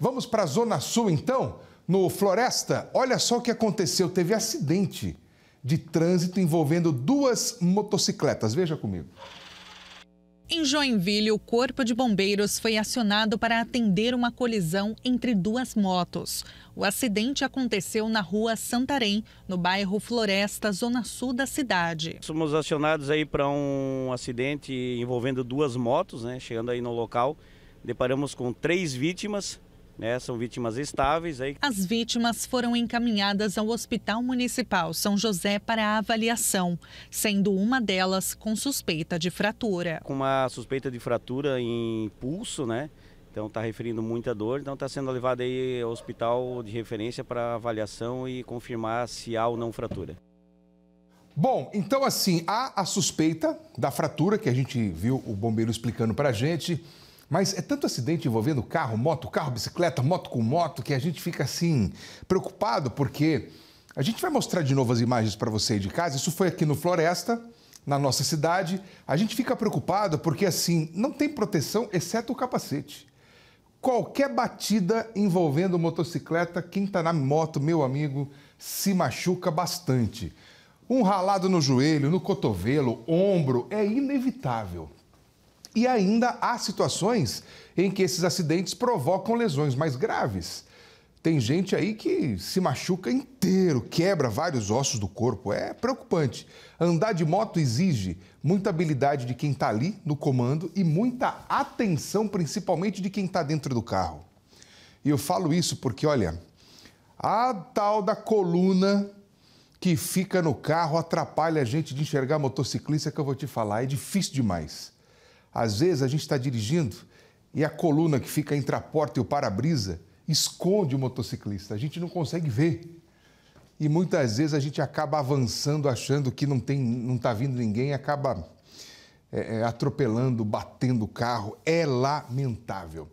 Vamos para a Zona Sul então, no Floresta. Olha só o que aconteceu: teve acidente de trânsito envolvendo duas motocicletas. Veja comigo. Em Joinville, o Corpo de Bombeiros foi acionado para atender uma colisão entre duas motos. O acidente aconteceu na rua Santarém, no bairro Floresta, zona sul da cidade. Somos acionados aí para um acidente envolvendo duas motos, né? Chegando aí no local, deparamos com três vítimas né, são vítimas estáveis. Aí. As vítimas foram encaminhadas ao Hospital Municipal São José para avaliação, sendo uma delas com suspeita de fratura. Com uma suspeita de fratura em pulso, né? Então está referindo muita dor, então está sendo levada aí ao hospital de referência para avaliação e confirmar se há ou não fratura. Bom, então assim, há a suspeita da fratura que a gente viu o bombeiro explicando para a gente. Mas é tanto acidente envolvendo carro, moto, carro, bicicleta, moto com moto, que a gente fica assim preocupado, porque a gente vai mostrar de novo as imagens para você aí de casa. Isso foi aqui no Floresta, na nossa cidade. A gente fica preocupado porque assim, não tem proteção exceto o capacete. Qualquer batida envolvendo motocicleta, quem está na moto, meu amigo, se machuca bastante. Um ralado no joelho, no cotovelo, ombro, é inevitável. E ainda há situações em que esses acidentes provocam lesões mais graves. Tem gente aí que se machuca inteiro, quebra vários ossos do corpo. É preocupante. Andar de moto exige muita habilidade de quem está ali no comando e muita atenção, principalmente de quem está dentro do carro. E eu falo isso porque, olha, a tal da coluna que fica no carro atrapalha a gente de enxergar motociclista, que eu vou te falar, é difícil demais. Às vezes a gente está dirigindo e a coluna que fica entre a porta e o para-brisa esconde o motociclista. A gente não consegue ver. E muitas vezes a gente acaba avançando achando que não tem, não está vindo ninguém, acaba é, é, atropelando, batendo o carro. É lamentável.